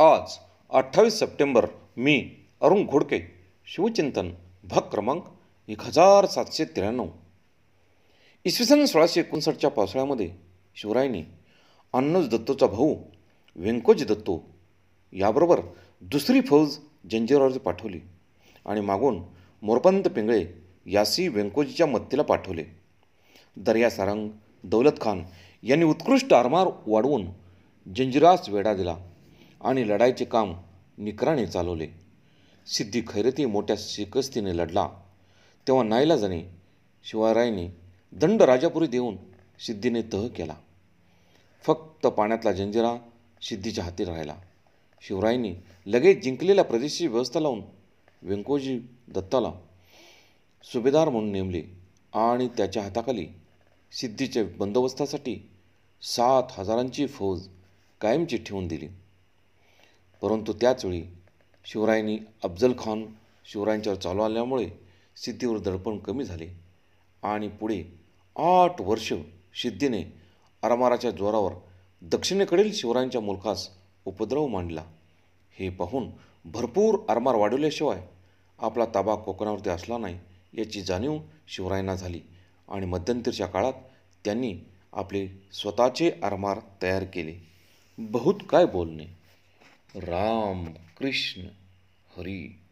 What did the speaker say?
आज अठ्ठावीस सप्टेंबर मी अरुण घोडके शिवचिंतन भाग क्रमांक एक हजार सातशे त्र्याण्णव इसवी सन सोळाशे एकोणसाठच्या पावसाळ्यामध्ये शिवरायांनी अन्नज दत्तोचा भाऊ व्यंकोजी दत्तो याबरोबर दुसरी फौज जंजिरावर पाठवली आणि मागून मोरपंत पिंगळे यासी व्यंकोजीच्या मत्तीला पाठवले दर्या सारंग दौलत खान यांनी उत्कृष्ट आरमार वाढवून जंजिरास वेढा दिला आणि लढाईचे काम निकराने चालवले सिद्धी खैरती मोठ्या शिकस्तीने लढला तेव्हा नाईलाजाने शिवरायांनी दंड राजापुरी देऊन सिद्धीने तह केला फक्त पाण्यातला जंजिरा सिद्धीच्या हाती राहिला शिवरायांनी लगेच जिंकलेल्या प्रदेशची व्यवस्था लावून व्यंकोजी दत्ताला सुभेदार म्हणून नेमले आणि त्याच्या हाताखाली सिद्धीच्या बंदोबस्तासाठी सात हजारांची फौज कायमची ठेवून दिली परंतु त्याचवेळी शिवरायांनी अफजल खान शिवरायांच्यावर चालू आल्यामुळे सिद्धीवर दडपण कमी झाले आणि पुढे आठ वर्ष सिद्धीने आरमाराच्या जोरावर दक्षिणेकडील शिवरायांच्या मुलखास उपद्रव मांडला हे पाहून भरपूर आरमार वाढवल्याशिवाय आपला ताबा कोकणावरती असला नाही याची जाणीव शिवरायांना झाली आणि मध्यंतरीच्या काळात त्यांनी आपले स्वतःचे आरमार तयार केले बहुत काय बोलणे राम कृष्ण हरी